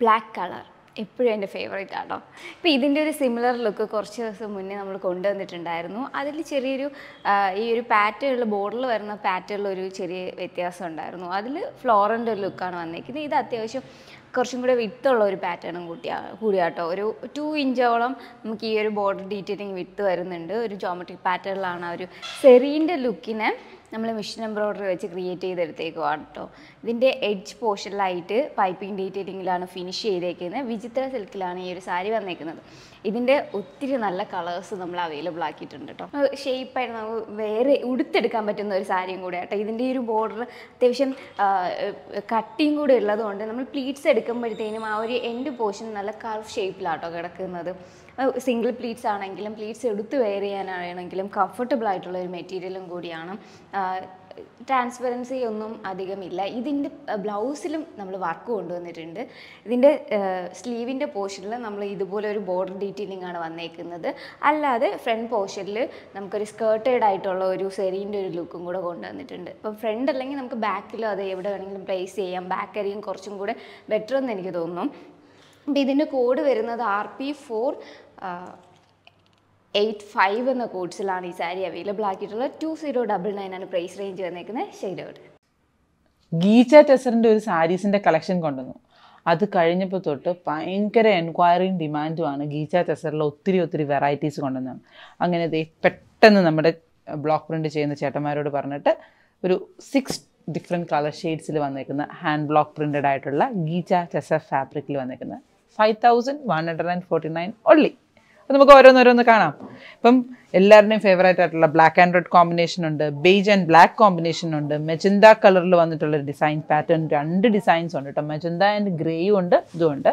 Black colour എപ്പോഴും എൻ്റെ favourite ആണോ ഇപ്പോൾ ഇതിൻ്റെ ഒരു സിമിലർ ലുക്ക് കുറച്ച് ദിവസം മുന്നേ നമ്മൾ കൊണ്ടുവന്നിട്ടുണ്ടായിരുന്നു അതിൽ ചെറിയൊരു ഈ ഒരു പാറ്റേണിൽ ബോർഡിൽ വരുന്ന പാറ്റേണിൽ ഒരു ചെറിയ വ്യത്യാസം ഉണ്ടായിരുന്നു അതിൽ ഫ്ലോറിൻ്റെ ഒരു ലുക്കാണ് വന്നേക്കുന്നത് ഇത് അത്യാവശ്യം കുറച്ചും കൂടെ വിത്തുള്ള ഒരു പാറ്റേണും കൂട്ടിയാ കൂടിയാട്ടോ ഒരു ടു ഇഞ്ചോളം നമുക്ക് ഈ ഒരു ബോർഡർ ഡീറ്റെയിലിങ് വിത്ത് വരുന്നുണ്ട് ഒരു ജോമെട്രിക് പാറ്റേണിലാണ് ആ ഒരു സെറീൻ്റെ ലുക്കിനെ നമ്മൾ മെഷീൻ എംബ്രോയ്ഡറി വെച്ച് ക്രിയേറ്റ് ചെയ്തെടുത്തേക്കുവാണ് കേട്ടോ ഇതിൻ്റെ എഡ്ജ് പോർഷനിലായിട്ട് പൈപ്പിംഗ് ഡീറ്റെയിലിങ്ങിലാണ് ഫിനിഷ് ചെയ്തേക്കുന്നത് വിചിത്ര സിൽക്കിലാണ് ഈ ഒരു സാരി വന്നേക്കുന്നത് ഇതിൻ്റെ ഒത്തിരി നല്ല കളേഴ്സ് നമ്മൾ അവൈലബിൾ ആക്കിയിട്ടുണ്ട് കേട്ടോ ഷേപ്പായിട്ട് നമുക്ക് വേറെ ഉടുത്തെടുക്കാൻ പറ്റുന്ന ഒരു സാരിയും കൂടെ കേട്ടോ ഇതിൻ്റെ ഈ ഒരു ബോർഡർ അത്യാവശ്യം കട്ടിയും കൂടെ ഉള്ളതുകൊണ്ട് നമ്മൾ പ്ലീറ്റ്സ് എടുക്കുമ്പോഴത്തേനും ആ ഒരു എൻഡ് പോർഷൻ നല്ല കർവ് കേട്ടോ കിടക്കുന്നത് സിംഗിൾ പ്ലീറ്റ്സ് ആണെങ്കിലും പ്ലീറ്റ്സ് എടുത്ത് വെയർ ചെയ്യാനാണെങ്കിലും കംഫർട്ടബിൾ ആയിട്ടുള്ള ഒരു മെറ്റീരിയലും കൂടിയാണ് ട്രാൻസ്പെറൻസി ഒന്നും അധികമില്ല ഇതിൻ്റെ ബ്ലൗസിലും നമ്മൾ വർക്ക് കൊണ്ടുവന്നിട്ടുണ്ട് ഇതിൻ്റെ സ്ലീവിൻ്റെ പോർഷനിൽ നമ്മൾ ഇതുപോലെ ഒരു ബോർഡർ ഡീറ്റെയിലിംഗ് ആണ് വന്നേക്കുന്നത് അല്ലാതെ ഫ്രണ്ട് പോർഷനിൽ നമുക്കൊരു സ്കേർട്ടേഡ് ആയിട്ടുള്ള ഒരു സെറീൻ്റെ ഒരു ലുക്കും കൂടെ കൊണ്ടുവന്നിട്ടുണ്ട് അപ്പം ഫ്രണ്ട് അല്ലെങ്കിൽ നമുക്ക് ബാക്കിലോ അത് എവിടെ വേണമെങ്കിലും പ്ലേസ് ചെയ്യാം ബാക്ക് അരിയും കുറച്ചും കൂടെ ബെറ്റർ എന്ന് എനിക്ക് തോന്നുന്നു അപ്പോൾ ഇതിൻ്റെ കോഡ് വരുന്നത് R P four eight five എന്ന കോഡ്സിലാണ് ഈ സാരി അവൈലബിൾ ആക്കിയിട്ടുള്ളത് ടു സീറോ ഡബിൾ നയൻ ആണ് പ്രൈസ് റേഞ്ച് വന്നേക്കുന്നത് ഷെയ്ഡോട് ഗീച്ച ടെസറിൻ്റെ ഒരു സാരീസിൻ്റെ കളക്ഷൻ കൊണ്ടുവന്നു അത് കഴിഞ്ഞപ്പോൾ തൊട്ട് ഭയങ്കര എൻക്വയറിയും ഡിമാൻഡുമാണ് ഗീച്ച ടെസറിലെ ഒത്തിരി ഒത്തിരി വെറൈറ്റീസ് കൊണ്ടുവന്നാണ് അങ്ങനെ പെട്ടെന്ന് നമ്മുടെ ബ്ലോക്ക് പ്രിൻറ്റ് ചെയ്യുന്ന ചേട്ടന്മാരോട് പറഞ്ഞിട്ട് ഒരു സിക്സ് ഡിഫറെൻറ്റ് കളർ ഷെയ്ഡ്സിൽ വന്നേക്കുന്ന ഹാൻഡ് ബ്ലോക്ക് പ്രിൻറ്റഡ് ആയിട്ടുള്ള ഗീച്ച ടെസർ ഫാബ്രിക്കിൽ വന്നേക്കുന്നത് five thousand one hundred and forty nine ഒള്ളി അപ്പം നമുക്ക് ഓരോന്നോരോന്ന് കാണാം ഇപ്പം എല്ലാവരുടെയും ഫേവറേറ്റ് ആയിട്ടുള്ള ബ്ലാക്ക് ആൻഡ് റെഡ് കോമ്പിനേഷൻ ഉണ്ട് ബെയ്ജ് ആൻഡ് ബ്ലാക്ക് കോമ്പിനേഷൻ ഉണ്ട് മെജന്ത കളറിൽ വന്നിട്ടുള്ള ഡിസൈൻ പാറ്റേൺ രണ്ട് ഡിസൈൻസ് ഉണ്ട് കേട്ടോ മെജന്ത ആൻഡ് ഗ്രേയും ഉണ്ട് ഇതും ഉണ്ട്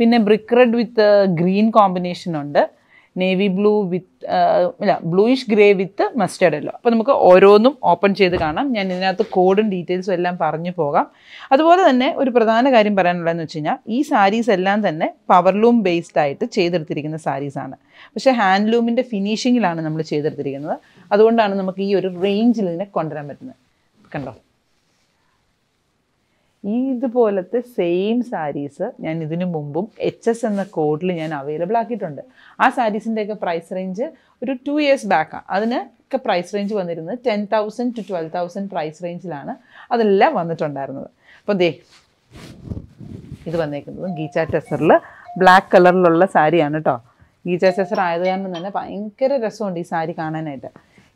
പിന്നെ brick red with green combination ഉണ്ട് നേവി ബ്ലൂ വിത്ത് ഇല്ല ബ്ലൂയിഷ് ഗ്രേ വിത്ത് മസ്റ്റേർഡ് എല്ലോ അപ്പോൾ നമുക്ക് ഓരോന്നും ഓപ്പൺ ചെയ്ത് കാണാം ഞാൻ ഇതിനകത്ത് കോഡും ഡീറ്റെയിൽസും എല്ലാം പറഞ്ഞു പോകാം അതുപോലെ തന്നെ ഒരു പ്രധാന കാര്യം പറയാനുള്ളതെന്ന് വെച്ച് കഴിഞ്ഞാൽ ഈ സാരീസ് എല്ലാം തന്നെ പവർലൂം ബേസ്ഡ് ആയിട്ട് ചെയ്തെടുത്തിരിക്കുന്ന സാരീസാണ് പക്ഷേ ഹാൻഡ്ലൂമിൻ്റെ ഫിനിഷിങ്ങിലാണ് നമ്മൾ ചെയ്തെടുത്തിരിക്കുന്നത് അതുകൊണ്ടാണ് നമുക്ക് ഈ ഒരു റേഞ്ചിൽ ഇതിനെ കൊണ്ടുവരാൻ പറ്റുന്നത് കണ്ടോ ഈ ഇതുപോലത്തെ സെയിം സാരീസ് ഞാൻ ഇതിനു മുമ്പും എച്ച് എസ് എന്ന കോഡിൽ ഞാൻ അവൈലബിൾ ആക്കിയിട്ടുണ്ട് ആ സാരീസിൻ്റെയൊക്കെ പ്രൈസ് റേഞ്ച് ഒരു ടു ഇയേഴ്സ് ബാക്കാണ് അതിനൊക്കെ പ്രൈസ് റേഞ്ച് വന്നിരുന്നത് ten thousand to twelve thousand price റേഞ്ചിലാണ് അതെല്ലാം വന്നിട്ടുണ്ടായിരുന്നത് അപ്പോൾ ദേ ഇത് വന്നേക്കുന്നത് ഗീച്ച ടെസറിൽ ബ്ലാക്ക് കളറിലുള്ള സാരിയാണ് കേട്ടോ ഗീച്ച ടെസർ ആയത് കാരണം തന്നെ ഭയങ്കര രസമുണ്ട് ഈ സാരി കാണാനായിട്ട്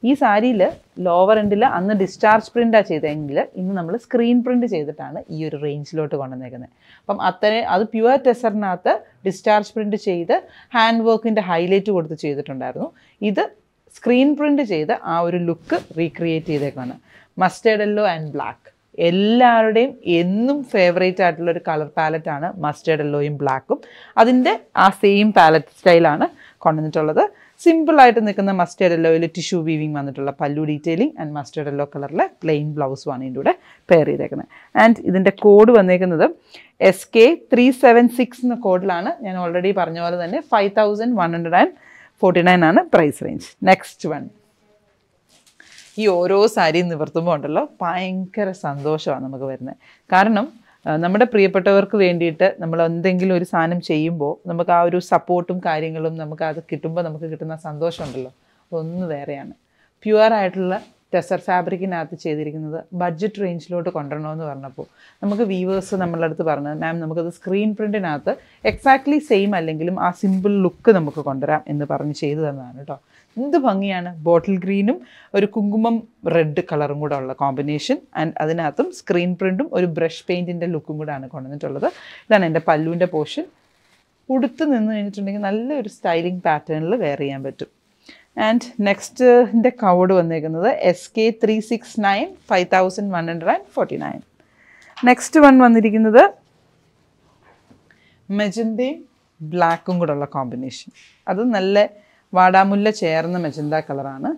ഈ സാരിയിൽ ലോവർ എൻഡിൽ അന്ന് ഡിസ്ചാർജ് പ്രിൻ്റാണ് ചെയ്തതെങ്കിൽ ഇന്ന് നമ്മൾ സ്ക്രീൻ പ്രിൻ്റ് ചെയ്തിട്ടാണ് ഈ ഒരു റേഞ്ചിലോട്ട് കൊണ്ടുവന്നേക്കുന്നത് അപ്പം അത്ര അത് പ്യുവർ ടെസറിനകത്ത് ഡിസ്ചാർജ് പ്രിൻ്റ് ചെയ്ത് ഹാൻഡ് വർക്കിൻ്റെ ഹൈലൈറ്റ് കൊടുത്ത് ചെയ്തിട്ടുണ്ടായിരുന്നു ഇത് സ്ക്രീൻ പ്രിൻ്റ് ചെയ്ത് ആ ഒരു ലുക്ക് റീക്രിയേറ്റ് ചെയ്തേക്കാണ് മസ്റ്റേഡ് യെല്ലോ ആൻഡ് ബ്ലാക്ക് എല്ലാവരുടെയും എന്നും ഫേവറേറ്റ് ആയിട്ടുള്ള ഒരു കളർ പാലറ്റാണ് മസ്റ്റേഡ് യെല്ലോയും ബ്ലാക്കും അതിൻ്റെ ആ സെയിം പാലറ്റ് സ്റ്റൈലാണ് കൊണ്ടുവന്നിട്ടുള്ളത് സിമ്പിളായിട്ട് നിൽക്കുന്ന മസ്റ്റേഡ് എല്ലോയിൽ ടിഷ്യൂ വീവിങ് വന്നിട്ടുള്ള പല്ലു ഡീറ്റെയിലിംഗ് ആൻഡ് മസ്റ്റേഡ് എല്ലോ കളറിലെ പ്ലെയിൻ ബ്ലൗസുമാണ് ഇതിൻ്റെ കൂടെ പെയർ ചെയ്തേക്കുന്നത് ആൻഡ് ഇതിൻ്റെ കോഡ് വന്നേക്കുന്നത് S K three seven six എന്ന കോഡിലാണ് ഞാൻ ഓൾറെഡി പറഞ്ഞ പോലെ തന്നെ five thousand one hundred and forty nine ആണ് പ്രൈസ് റേഞ്ച് നെക്സ്റ്റ് വൺ ഈ ഓരോ സാരിയും നിവർത്തുമ്പോൾ ഉണ്ടല്ലോ ഭയങ്കര സന്തോഷമാണ് നമുക്ക് വരുന്നത് കാരണം നമ്മുടെ പ്രിയപ്പെട്ടവർക്ക് വേണ്ടിയിട്ട് നമ്മൾ എന്തെങ്കിലും ഒരു സാധനം ചെയ്യുമ്പോൾ നമുക്ക് ആ ഒരു സപ്പോർട്ടും കാര്യങ്ങളും നമുക്ക് അത് കിട്ടുമ്പോൾ നമുക്ക് കിട്ടുന്ന സന്തോഷമുണ്ടല്ലോ അതൊന്ന് വേറെയാണ് പ്യുവർ ആയിട്ടുള്ള ടെസർ ഫാബ്രിക്കിനകത്ത് ചെയ്തിരിക്കുന്നത് ബഡ്ജറ്റ് റേഞ്ചിലോട്ട് കൊണ്ടുവരണമെന്ന് പറഞ്ഞപ്പോൾ നമുക്ക് വീവേഴ്സ് നമ്മളുടെ അടുത്ത് പറഞ്ഞത് മാം നമുക്കത് സ്ക്രീൻ പ്രിൻറ്റിനകത്ത് എക്സാക്ട്ലി സെയിം അല്ലെങ്കിലും ആ സിമ്പിൾ ലുക്ക് നമുക്ക് കൊണ്ടുവരാം എന്ന് പറഞ്ഞ് ചെയ്തു തന്നതാണ് കേട്ടോ എന്ത് ഭംഗിയാണ് ബോട്ടിൽ ഗ്രീനും ഒരു കുങ്കുമം റെഡ് കളറും കൂടെ ഉള്ള കോമ്പിനേഷൻ ആൻഡ് അതിനകത്തും സ്ക്രീൻ പ്രിൻറ്റും ഒരു ബ്രഷ് പെയിൻറ്റിൻ്റെ ലുക്കും ആണ് കൊണ്ടുവന്നിട്ടുള്ളത് ഇതാണ് എൻ്റെ പല്ലുവിൻ്റെ പോർഷൻ ഉടുത്ത് നിന്ന് കഴിഞ്ഞിട്ടുണ്ടെങ്കിൽ നല്ലൊരു സ്റ്റൈലിംഗ് പാറ്റേണിൽ വെയർ ചെയ്യാൻ പറ്റും ആൻഡ് നെക്സ്റ്റിൻ്റെ കോഡ് വന്നിരിക്കുന്നത് S K three six nine five thousand one hundred and forty nine next one വന്നിരിക്കുന്നത് മെജന്തയും ബ്ലാക്കും കൂടെ ഉള്ള കോമ്പിനേഷൻ അത് നല്ല വാടാമുല്ല ചേർന്ന മെജന്ത കളറാണ്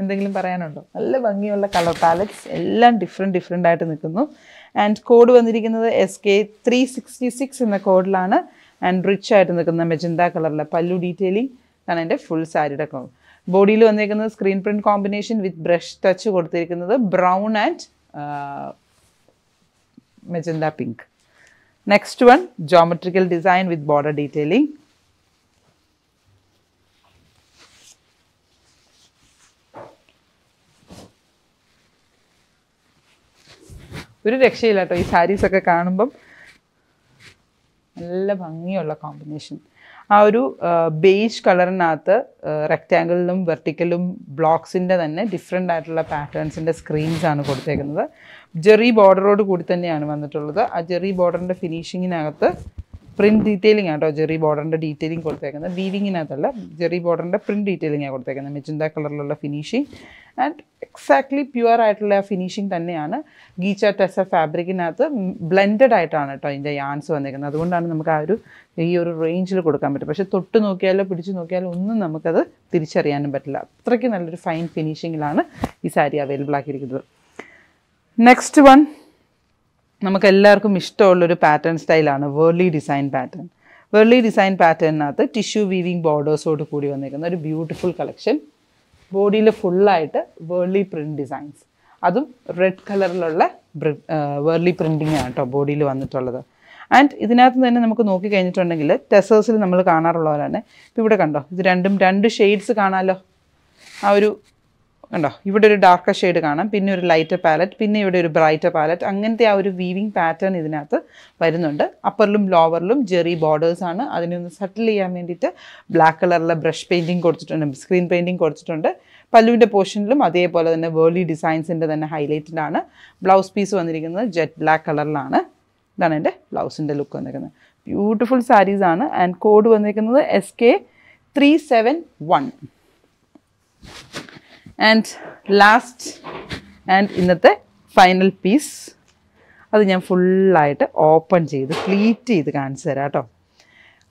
എന്തെങ്കിലും പറയാനുണ്ടോ നല്ല ഭംഗിയുള്ള കളർ പാലറ്റ്സ് എല്ലാം ഡിഫറെൻറ്റ് ഡിഫറെൻ്റ് ആയിട്ട് നിൽക്കുന്നു ആൻഡ് കോഡ് വന്നിരിക്കുന്നത് S K three sixty six എന്ന കോഡിലാണ് ആൻഡ് റിച്ച് ആയിട്ട് നിൽക്കുന്ന മെജന്ത കളറിലെ പല്ലു ഡീറ്റെയിലിംഗ് ആണ് എൻ്റെ ഫുൾ സാരിയുടെ കോഡ് ബോഡിയിൽ വന്നിരിക്കുന്നത് screen print combination with brush touch കൊടുത്തിരിക്കുന്നത് brown and magenta pink. Next one geometrical design with border detailing. ഒരു രക്ഷയില്ല കേട്ടോ ഈ സാരീസൊക്കെ കാണുമ്പം നല്ല ഭംഗിയുള്ള കോമ്പിനേഷൻ ആ ഒരു ബേജ് കളറിനകത്ത് റെക്റ്റാങ്കിളിലും വെർട്ടിക്കലും ബ്ലോക്സിൻ്റെ തന്നെ ഡിഫറെൻ്റ് ആയിട്ടുള്ള പാറ്റേൺസിൻ്റെ സ്ക്രീൻസ് ആണ് കൊടുത്തേക്കുന്നത് ജെറി ബോർഡറോട് കൂടി തന്നെയാണ് വന്നിട്ടുള്ളത് ആ ജെറി ബോർഡറിൻ്റെ ഫിനിഷിങ്ങിനകത്ത് പ്രിന്റ് ഡീറ്റെയിലിംഗ് ആട്ടോ ജെറി ബോർഡറിന്റെ ഡീറ്റെയിലിംഗ് കൊടുത്തേക്കുന്നത് വീവിങ്ങിനകത്തല്ല ജെറി ബോർഡറിന്റെ പ്രിന്റ് ഡീറ്റെയിലിംഗ് ആണ് കൊടുത്തേക്കുന്നത് മെജന്ത കളറിലുള്ള ഫിനിഷിംഗ് ആൻഡ് എക്സാക്ട്ലി പ്യുവർ ആയിട്ടുള്ള ആ ഫിനിഷിംഗ് തന്നെയാണ് ഗീച്ച ടെസ ഫാബ്രിക്കിനകത്ത് ബ്ലെൻഡഡ് ആയിട്ടാണ് കേട്ടോ അതിൻ്റെ യാൻസ് വന്നിരിക്കുന്നത് അതുകൊണ്ടാണ് നമുക്ക് ആ ഒരു ഈ ഒരു റേഞ്ചിൽ കൊടുക്കാൻ പറ്റും പക്ഷേ തൊട്ട് നോക്കിയാലോ പിടിച്ച് നോക്കിയാലോ ഒന്നും നമുക്കത് തിരിച്ചറിയാനും പറ്റില്ല അത്രയ്ക്ക് നല്ലൊരു ഫൈൻ ഫിനിഷിങ്ങിലാണ് ഈ സാരി അവൈലബിൾ ആക്കിയിരിക്കുന്നത് നെക്സ്റ്റ് വൺ നമുക്ക് എല്ലാവർക്കും ഇഷ്ടമുള്ളൊരു പാറ്റേൺ സ്റ്റൈലാണ് Warli design pattern Warli design പാറ്റേണിനകത്ത് ടിഷ്യൂ വീവിങ് ബോർഡേഴ്സോട് കൂടി വന്നിരിക്കുന്ന ഒരു ബ്യൂട്ടിഫുൾ കളക്ഷൻ ബോഡിയിൽ ഫുള്ളായിട്ട് വേർലി പ്രിൻറ്റ് ഡിസൈൻസ് അതും റെഡ് കളറിലുള്ള വേർലി പ്രിൻറ്റിങ് ആണ് കേട്ടോ ബോഡിയിൽ വന്നിട്ടുള്ളത് ആൻഡ് ഇതിനകത്ത് തന്നെ നമുക്ക് നോക്കി കഴിഞ്ഞിട്ടുണ്ടെങ്കിൽ ടെസേഴ്സിൽ നമ്മൾ കാണാറുള്ളവരാണ് ഇപ്പോൾ ഇവിടെ കണ്ടോ ഇത് രണ്ടും രണ്ട് ഷെയ്ഡ്സ് കാണാമല്ലോ ആ ഒരു കണ്ടോ ഇവിടെ ഒരു ഡാർക്ക ഷെയ്ഡ് കാണാം പിന്നെ ഒരു ലൈറ്റർ പാലറ്റ് പിന്നെ ഇവിടെ ഒരു ബ്രൈറ്റർ പാലറ്റ് അങ്ങനത്തെ ആ ഒരു വീവിങ് പാറ്റേൺ ഇതിനകത്ത് വരുന്നുണ്ട് അപ്പറിലും ലോവറിലും ജെറി ബോർഡേഴ്സാണ് അതിനൊന്ന് സെറ്റിൽ ചെയ്യാൻ വേണ്ടിയിട്ട് ബ്ലാക്ക് കളറിലെ ബ്രഷ് പെയിൻറ്റിങ് കൊടുത്തിട്ടുണ്ട് സ്ക്രീൻ പെയിൻറ്റിങ് കൊടുത്തിട്ടുണ്ട് പല്ലുവിൻ്റെ പോർഷനിലും അതേപോലെ തന്നെ വേർലി ഡിസൈൻസിൻ്റെ തന്നെ ഹൈലൈറ്റഡ് ആണ് ബ്ലൗസ് പീസ് വന്നിരിക്കുന്നത് ജെറ്റ് ബ്ലാക്ക് കളറിലാണ് ഇതാണ് എൻ്റെ ബ്ലൗസിൻ്റെ ലുക്ക് വന്നിരിക്കുന്നത് ബ്യൂട്ടിഫുൾ സാരീസ് ആണ് ആൻഡ് കോഡ് വന്നിരിക്കുന്നത് S K three seven one and last and ഇന്നത്തെ ഫൈനൽ പീസ് അത് ഞാൻ ഫുള്ളായിട്ട് ഓപ്പൺ ചെയ്ത് പ്ലീറ്റ് ചെയ്ത് കാണിച്ചു തരാം കേട്ടോ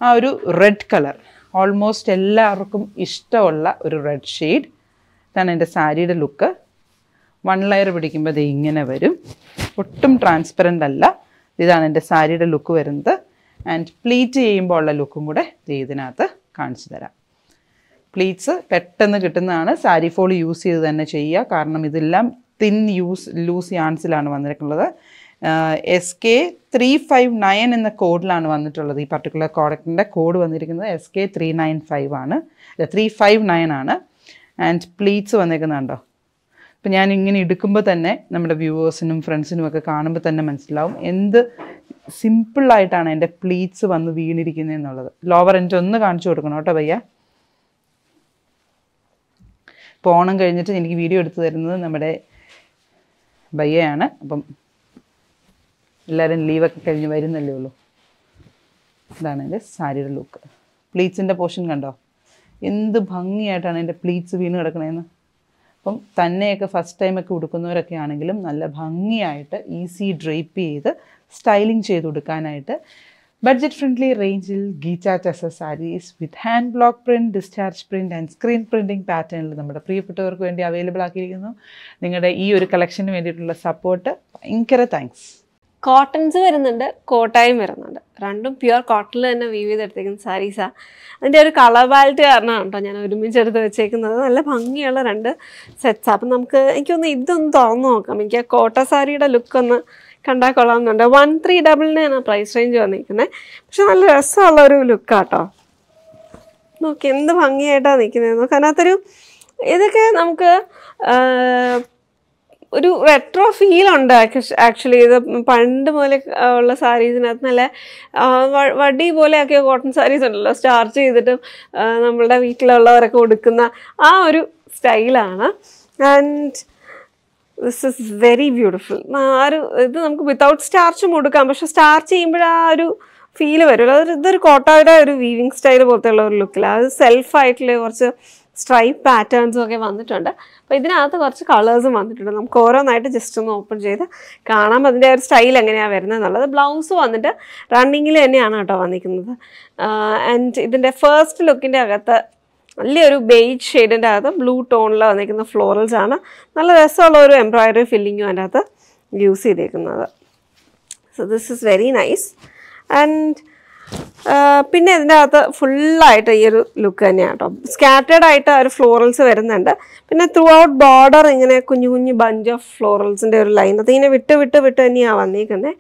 ആ ഒരു റെഡ് കളർ ഓൾമോസ്റ്റ് എല്ലാവർക്കും ഇഷ്ടമുള്ള ഒരു റെഡ് ഷെയ്ഡ് ഇതാണ് എൻ്റെ സാരിയുടെ ലുക്ക് വൺ ലെയർ പിടിക്കുമ്പോൾ അത് ഇങ്ങനെ വരും ഒട്ടും ട്രാൻസ്പെറൻ്റ് അല്ല ഇതാണ് എൻ്റെ സാരിയുടെ ലുക്ക് വരുന്നത് ആൻഡ് പ്ലീറ്റ് ചെയ്യുമ്പോൾ ഉള്ള ലുക്കും കൂടെ ഇതിനകത്ത് കാണിച്ചു തരാം പ്ലീറ്റ്സ് പെട്ടെന്ന് കിട്ടുന്നതാണ് സാരി ഫോൾ യൂസ് ചെയ്ത് തന്നെ ചെയ്യുക കാരണം ഇതെല്ലാം തിൻ യൂസ് ലൂസ് യാൺസിലാണ് വന്നിരിക്കുന്നത് എസ് കെ ത്രീ ഫൈവ് നയൻ എന്ന കോഡിലാണ് വന്നിട്ടുള്ളത് ഈ പർട്ടിക്കുലർ പ്രോഡക്റ്റിൻ്റെ കോഡ് വന്നിരിക്കുന്നത് S K three nine five ആണ് അല്ല ത്രീ ഫൈവ് നയൻ ആണ് ആൻഡ് പ്ലീറ്റ്സ് വന്നിരിക്കുന്നുണ്ടോ ഇപ്പം ഞാൻ ഇങ്ങനെ എടുക്കുമ്പോൾ തന്നെ നമ്മുടെ വ്യൂവേഴ്സിനും ഫ്രണ്ട്സിനും ഒക്കെ കാണുമ്പോൾ തന്നെ മനസ്സിലാവും എന്ത് സിമ്പിളായിട്ടാണ് എൻ്റെ പ്ലീറ്റ്സ് വന്ന് വീണിരിക്കുന്നത് എന്നുള്ളത് ലോവർ എൻ്റെ ഒന്ന് കാണിച്ചു കൊടുക്കണം കേട്ടോ പയ്യ ഇപ്പോൾ കഴിഞ്ഞിട്ട് എനിക്ക് വീഡിയോ എടുത്തു തരുന്നത് നമ്മുടെ ബയ്യയാണ് അപ്പം എല്ലാവരും ലീവൊക്കെ കഴിഞ്ഞ് വരുന്നല്ലേ ഉള്ളൂ ഇതാണ് എൻ്റെ സാരിയുടെ ലുക്ക് പ്ലീറ്റ്സിൻ്റെ പോർഷൻ കണ്ടോ എന്ത് ഭംഗിയായിട്ടാണ് എൻ്റെ പ്ലീറ്റ്സ് വീണ് കിടക്കണേന്ന് അപ്പം തന്നെയൊക്കെ ഫസ്റ്റ് ടൈമൊക്കെ ഉടുക്കുന്നവരൊക്കെ ആണെങ്കിലും നല്ല ഭംഗിയായിട്ട് ഈസി ഡ്രേപ്പ് ചെയ്ത് സ്റ്റൈലിംഗ് ചെയ്ത് കൊടുക്കാനായിട്ട് ബഡ്ജറ്റ് ഫ്രണ്ട്ലി റേഞ്ചിൽ ghicha tussar saris with hand block print discharge print and screen printing പാറ്റേണിൽ നമ്മുടെ പ്രിയപ്പെട്ടവർക്ക് വേണ്ടി അവൈലബിൾ ആക്കിയിരിക്കുന്നു നിങ്ങളുടെ ഈ ഒരു കളക്ഷന് വേണ്ടിയിട്ടുള്ള സപ്പോർട്ട് ഭയങ്കര താങ്ക്സ് കോട്ടൺസ് വരുന്നുണ്ട് കോട്ടായും വരുന്നുണ്ട് രണ്ടും പ്യുവർ കോട്ടണിൽ തന്നെ വീവ് ചെയ്തെടുത്തേക്കുന്ന സാരീസാണ് അതിൻ്റെ ഒരു കളർ പാലറ്റ് കാരണമാണ് കേട്ടോ ഞാൻ ഒരുമിച്ച് എടുത്ത് വെച്ചേക്കുന്നത് നല്ല ഭംഗിയുള്ള രണ്ട് സെറ്റ്സാണ് അപ്പം നമുക്ക് എനിക്കൊന്ന് ഇതൊന്ന് തുറന്നു നോക്കാം എനിക്ക് ആ കോട്ട സാരിയുടെ ലുക്കൊന്ന് കണ്ടാൽ എന്നുണ്ട് വൺ ത്രീ ഡബിളിനാണ് പ്രൈസ് റേഞ്ച് വന്നിരിക്കുന്നത് പക്ഷെ നല്ല രസമുള്ള ഒരു ലുക്കാട്ടോ നോക്കി എന്ത് ഭംഗിയായിട്ടാണ് നിൽക്കുന്നത് നോക്ക് അതിനകത്തൊരു ഇതൊക്കെ നമുക്ക് ഒരു റെട്രോ ഫീൽ ഉണ്ട് ആക്ച്വലി ഇത് പണ്ട് പോലെ ഉള്ള സാരീസിനകത്ത് നല്ല വടി പോലെയൊക്കെ കോട്ടൺ സാരീസ് ഉണ്ടല്ലോ സ്റ്റാർച്ച് ചെയ്തിട്ടും നമ്മളുടെ വീട്ടിലുള്ളവരൊക്കെ കൊടുക്കുന്ന ആ ഒരു സ്റ്റൈലാണ് and this is very beautiful ആ ഒരു ഇത് നമുക്ക് വിത്തൗട്ട് സ്റ്റാർച്ചും കൊടുക്കാം പക്ഷെ സ്റ്റാർച്ച് ചെയ്യുമ്പോൾ ആ ഒരു ഫീൽ വരുമല്ലോ അതൊരു ഇതൊരു കോട്ടയുടെ ഒരു വീവിങ് സ്റ്റൈൽ പോലത്തെ ഉള്ള ഒരു ലുക്കിൽ അത് സെൽഫായിട്ടുള്ള കുറച്ച് സ്ട്രൈപ്പ് പാറ്റേൺസും ഒക്കെ വന്നിട്ടുണ്ട് അപ്പോൾ ഇതിനകത്ത് കുറച്ച് കളേഴ്സും വന്നിട്ടുണ്ട് നമുക്ക് ഓരോന്നായിട്ട് ജസ്റ്റ് ഒന്ന് ഓപ്പൺ ചെയ്ത് കാണാം അതിൻ്റെ ഒരു സ്റ്റൈൽ എങ്ങനെയാണ് വരുന്നത് എന്നുള്ളത് ബ്ലൗസ് വന്നിട്ട് റണ്ണിങ്ങിൽ തന്നെയാണ് കേട്ടോ വന്നിരിക്കുന്നത് ആൻഡ് ഇതിൻ്റെ ഫേസ്റ്റ് ലുക്കിൻ്റെ അകത്ത് നല്ലൊരു ബെയ്ജ് ഷെയ്ഡിൻ്റെ അകത്ത് ബ്ലൂ ടോണിൽ വന്നിരിക്കുന്ന ഫ്ലോറൽസ് ആണ് നല്ല രസമുള്ള ഒരു എംബ്രോയ്ഡറി ഫില്ലിങ്ങും അതിൻ്റെ അകത്ത് യൂസ് ചെയ്തേക്കുന്നത് so this is very nice and പിന്നെ ഇതിൻ്റെ അകത്ത് ഫുള്ളായിട്ട് ഈ ഒരു ലുക്ക് തന്നെയാണ് കേട്ടോ സ്കാറ്റേഡ് ആയിട്ട് ഒരു ഫ്ലോറൽസ് വരുന്നുണ്ട് പിന്നെ ത്രൂ ഔട്ട് ബോർഡർ ഇങ്ങനെ കുഞ്ഞു കുഞ്ഞു ബഞ്ച് ഓഫ് ഫ്ലോറൽസിൻ്റെ ഒരു ലൈൻ അത് ഇങ്ങനെ വിട്ട് വിട്ട് വിട്ട് തന്നെയാണ് വന്നിരിക്കുന്നത്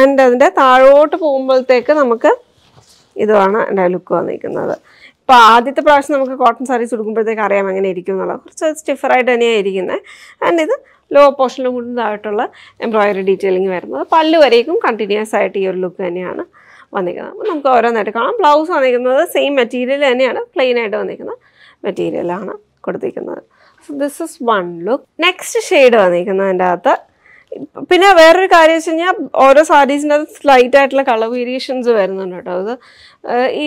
ആൻഡ് അതിൻ്റെ താഴോട്ട് പോകുമ്പോഴത്തേക്ക് നമുക്ക് ഇതുമാണ് എൻ്റെ ലുക്ക് വന്നിരിക്കുന്നത് അപ്പോൾ ആദ്യത്തെ പ്രാവശ്യം നമുക്ക് കോട്ടൺ സാരീസ് കൊടുക്കുമ്പോഴത്തേക്ക് അറിയാം എങ്ങനെ ഇരിക്കും എന്നുള്ളത് കുറച്ച് സ്റ്റിഫറായിട്ട് തന്നെയാണ് ഇരിക്കുന്നത് ആൻഡ് ഇത് ലോ പോർഷനിലും കൂടുതലായിട്ടുള്ള എംബ്രോയ്ഡറി ഡീറ്റെയിലിംഗ് വരുന്നത് പല്ല് വരേക്കും കണ്ടിന്യൂസ് ആയിട്ട് ഈ ഒരു ലുക്ക് തന്നെയാണ് വന്നിരിക്കുന്നത് അപ്പോൾ നമുക്ക് ഓരോന്നായിട്ട് കാണാം ബ്ലൗസ് വന്നിരിക്കുന്നത് സെയിം മെറ്റീരിയൽ തന്നെയാണ് പ്ലെയിൻ ആയിട്ട് വന്നിരിക്കുന്ന മെറ്റീരിയലാണ് കൊടുത്തിരിക്കുന്നത് so this is one look next shade വന്നിരിക്കുന്നതിൻ്റെ അകത്ത് പിന്നെ വേറൊരു കാര്യം വെച്ച് കഴിഞ്ഞാൽ ഓരോ സാരീസിൻ്റെ അത് സ്ലൈറ്റ് ആയിട്ടുള്ള കളർ വേരിയേഷൻസ് വരുന്നുണ്ട് കേട്ടോ അത് ഈ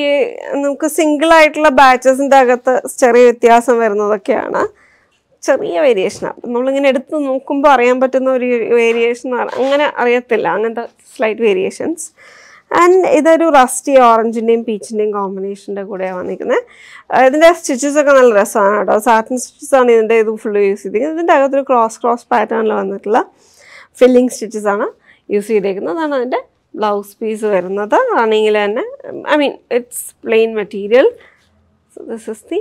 നമുക്ക് സിംഗിൾ ആയിട്ടുള്ള ബാച്ചസിൻ്റെ അകത്ത് ചെറിയ വ്യത്യാസം വരുന്നതൊക്കെയാണ് ചെറിയ വേരിയേഷനാണ് നമ്മളിങ്ങനെ എടുത്ത് നോക്കുമ്പോൾ അറിയാൻ പറ്റുന്ന ഒരു വേരിയേഷൻ അങ്ങനെ അറിയത്തില്ല അങ്ങനത്തെ സ്ലൈറ്റ് വേരിയേഷൻസ് ആൻഡ് ഇതൊരു റസ്റ്റി ഓറഞ്ചിൻ്റെയും പീച്ചിൻ്റെയും കോമ്പിനേഷൻ്റെ കൂടെയാണ് വന്നിരിക്കുന്നത് ഇതിൻ്റെ സ്റ്റിച്ചസ് ഒക്കെ നല്ല രസമാണ് കേട്ടോ സാറ്റിൻ സ്റ്റിച്ചസ് ആണ് ഇതിൻ്റെ ഇത് ഫുള്ള് യൂസ് ചെയ്തിരിക്കുന്നത് ഇതിൻ്റെ അകത്തൊരു ക്രോസ് ക്രോസ് പാറ്റേണിൽ വന്നിട്ടുള്ള ഫില്ലിംഗ് സ്റ്റിച്ചസ് ആണ് യൂസ് ചെയ്തേക്കുന്നത് അതാണ് അതിൻ്റെ ബ്ലൗസ് പീസ് വരുന്നത് റണ്ണിങ്ങിൽ തന്നെ I mean it's plain material so this is the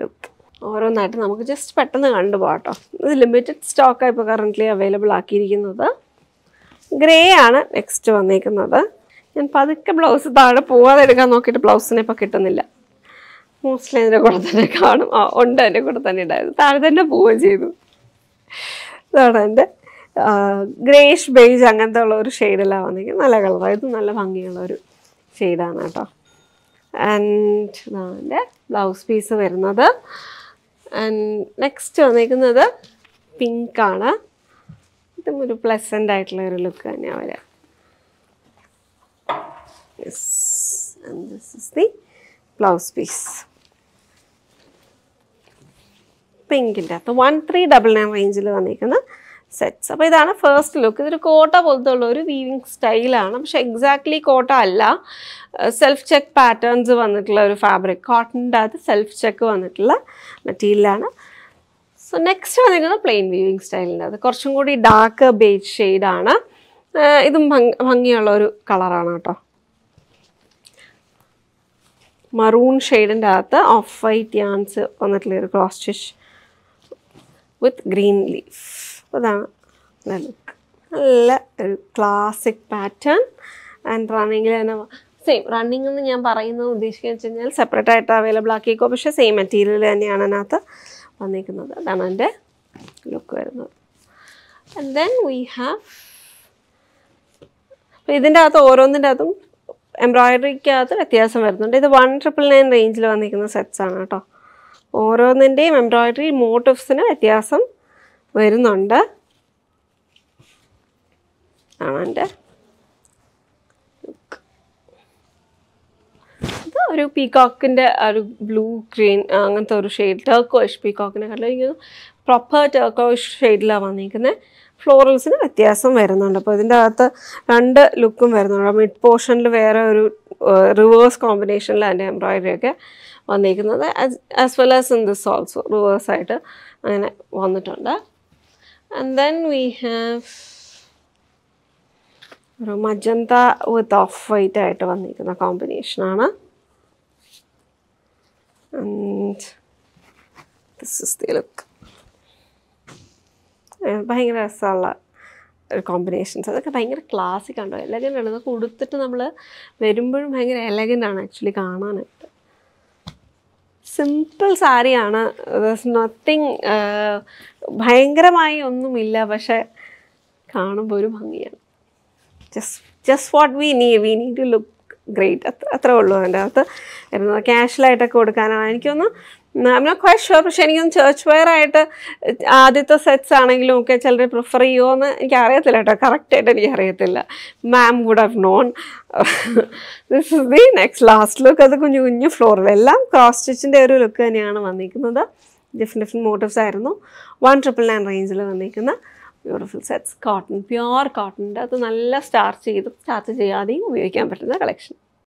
look ഓരോന്നായിട്ട് നമുക്ക് ജസ്റ്റ് പെട്ടെന്ന് കണ്ടു പോകാട്ടോ ഇത് ലിമിറ്റഡ് സ്റ്റോക്കാണ് ഇപ്പോൾ കറൻ്റ്ലി അവൈലബിൾ ആക്കിയിരിക്കുന്നത് ഗ്രേ ആണ് നെക്സ്റ്റ് വന്നേക്കുന്നത് ഞാൻ പതുക്കെ ബ്ലൗസ് താഴെ പോവാതെ എടുക്കാൻ നോക്കിയിട്ട് ബ്ലൗസിനെ ഇപ്പോൾ കിട്ടുന്നില്ല മോസ്റ്റ്ലി അതിൻ്റെ കൂടെ തന്നെ കാണും ആ ഉണ്ട് അതിൻ്റെ കൂടെ തന്നെ ഉണ്ടായിരുന്നു താഴെ തന്നെ പോവുകയും ചെയ്തു ഇതാണ് എൻ്റെ ഗ്രേഷ് ബേജ് അങ്ങനത്തെ ഉള്ള ഒരു ഷെയ്ഡെല്ലാം വന്നിരിക്കുന്നത് നല്ല കളറാണ് ഇത് നല്ല ഭംഗിയുള്ള ഒരു ഷെയ്ഡാണ് കേട്ടോ ആൻഡ് ഇതാൻ്റെ ബ്ലൗസ് പീസ് വരുന്നത് ആൻഡ് നെക്സ്റ്റ് വന്നിരിക്കുന്നത് പിങ്കാണ് ഇതും ഒരു പ്ലസൻ്റ് ആയിട്ടുള്ള ഒരു ലുക്ക് തന്നെയാണ് വരാം ബ്ലൗസ് പീസ് പിങ്കിൻ്റെ അത് വൺ ത്രീ ഡബിൾ നയൻ റേഞ്ചിൽ വന്നിരിക്കുന്നത് സെറ്റ്സ് അപ്പോൾ ഇതാണ് ഫസ്റ്റ് ലുക്ക് ഇതൊരു കോട്ട പോലത്തുള്ള ഒരു വീവിങ് സ്റ്റൈലാണ് പക്ഷെ എക്സാക്ട്ലി കോട്ട അല്ല സെൽഫ് ചെക്ക് പാറ്റേൺസ് വന്നിട്ടുള്ള ഒരു ഫാബ്രിക് കോട്ടൻ്റെ അത് സെൽഫ് ചെക്ക് വന്നിട്ടുള്ള മെറ്റീരിയലാണ് സോ നെക്സ്റ്റ് വന്നിരിക്കുന്നത് പ്ലെയിൻ വീവിങ് സ്റ്റൈലിൻ്റെ അത് കുറച്ചും കൂടി ഡാർക്ക് ബേജ് ഷെയ്ഡാണ് ഇതും ഭംഗിയുള്ള ഒരു കളറാണ് കേട്ടോ മറൂൺ ഷെയ്ഡിൻ്റെ അകത്ത് ഓഫ് വൈറ്റ് യാൻസ് വന്നിട്ടുള്ള ഒരു cross stitch with green leaf അതാണ് നല്ല ഒരു ക്ലാസിക് പാറ്റേൺ ആൻഡ് റണ്ണിങ്ങിൽ തന്നെ സെയിം റണ്ണിങ് എന്ന് ഞാൻ പറയുന്നത് ഉദ്ദേശിക്കുക വെച്ച് കഴിഞ്ഞാൽ സെപ്പറേറ്റ് ആയിട്ട് അവൈലബിൾ ആക്കിക്കോ പക്ഷേ സെയിം മെറ്റീരിയൽ തന്നെയാണ് അതിനകത്ത് വന്നിരിക്കുന്നത് അതാണ് എൻ്റെ ലുക്ക് വരുന്നത് ആൻഡ് ദെൻ വി ഹാവ് ഇതിൻ്റെ അകത്ത് ഓരോന്നിൻ്റെ അകത്തും എംബ്രോയിഡറിക്കകത്ത് വ്യത്യാസം വരുന്നുണ്ട് ഇത് വൺ ട്രിപ്പിൾ നയൻ റേഞ്ചിൽ വന്നിരിക്കുന്ന സെറ്റ്സ് ആണ് കേട്ടോ ഓരോന്നിൻ്റെയും എംബ്രോയിഡറി മോട്ടിവ്സിന് വ്യത്യാസം വരുന്നുണ്ട് ആണെൻ്റെ ഒരു പീകോക്കിൻ്റെ ഒരു ബ്ലൂ ഗ്രീൻ അങ്ങനത്തെ ഒരു ഷെയ്ഡ് ടേക്കോഷ് പീകോക്കിനെ കണ്ടു എനിക്ക് പ്രോപ്പർ ടേക്കോഷ് ഷെയ്ഡിലാണ് വന്നിരിക്കുന്നത് ഫ്ലോറൽസിന് വ്യത്യാസം വരുന്നുണ്ട് അപ്പോൾ ഇതിൻ്റെ അകത്ത് രണ്ട് ലുക്കും വരുന്നുണ്ട് മിഡ് പോർഷനിൽ വേറെ ഒരു റിവേഴ്സ് കോമ്പിനേഷനിൽ അതിൻ്റെ എംബ്രോയ്ഡറി ഒക്കെ വന്നിരിക്കുന്നത് as well as in this also റിവേഴ്സായിട്ട് അങ്ങനെ വന്നിട്ടുണ്ട് and then we have ഒരു മജന്ത വിത്ത് ഓഫ് വൈറ്റ് ആയിട്ട് വന്നിരിക്കുന്ന കോമ്പിനേഷനാണ് ദിസ് ഇസ് ദി ലുക്ക് ഭയങ്കര രസമുള്ള ഒരു കോമ്പിനേഷൻസ് അതൊക്കെ ഭയങ്കര ക്ലാസിക് ആണ് എലഗൻ്റ് ആണ് ഇതൊക്കെ ഉടുത്തിട്ട് നമ്മൾ വരുമ്പോഴും ഭയങ്കര എലഗൻ്റ് ആണ് ആക്ച്വലി കാണാനായിട്ട് സിമ്പിൾ സാരിയാണ് നത്തിങ് ഭയങ്കരമായി ഒന്നുമില്ല പക്ഷെ കാണുമ്പോൾ ഒരു ഭംഗിയാണ് just just what we need we need to look great അത്ര അത്രേ ഉള്ളൂ അതിൻ്റെ അകത്ത് വരുന്നത് ക്യാഷ്വലായിട്ടൊക്കെ കൊടുക്കാനാണ് എനിക്കൊന്ന് ഐ നോട്ട് ക്വൈറ്റ് ഷുവർ പക്ഷെ എനിക്കൊന്നും ചേർച്ച് വെയർ ആയിട്ട് ആദ്യത്തെ സെറ്റ്സ് ആണെങ്കിലും ഒക്കെ ചിലർ പ്രിഫർ ചെയ്യുമോയെന്ന് എനിക്ക് അറിയത്തില്ല കേട്ടോ കറക്റ്റായിട്ട് എനിക്ക് അറിയത്തില്ല ma'am would have known this is the next last look അത് കുഞ്ഞു കുഞ്ഞു ഫ്ലോറിൽ എല്ലാം ക്രോസ് സ്റ്റിച്ചിൻ്റെ ഒരു ലുക്ക് തന്നെയാണ് വന്നിരിക്കുന്നത് ഡിഫറെൻറ്റ് ഡിഫറെൻറ്റ് മോട്ടീവ്സ് ആയിരുന്നു വൺ ട്രിപ്പിൾ നയൻ റേഞ്ചിൽ വന്നിരിക്കുന്ന ബ്യൂട്ടിഫുൾ സെറ്റ്സ് കോട്ടൺ പ്യുവർ കോട്ടൻ്റെ അത് നല്ല സ്റ്റാർച്ച് ചെയ്ത് സ്റ്റാർച്ച് ചെയ്യാതെയും ഉപയോഗിക്കാൻ പറ്റുന്ന കളക്ഷൻ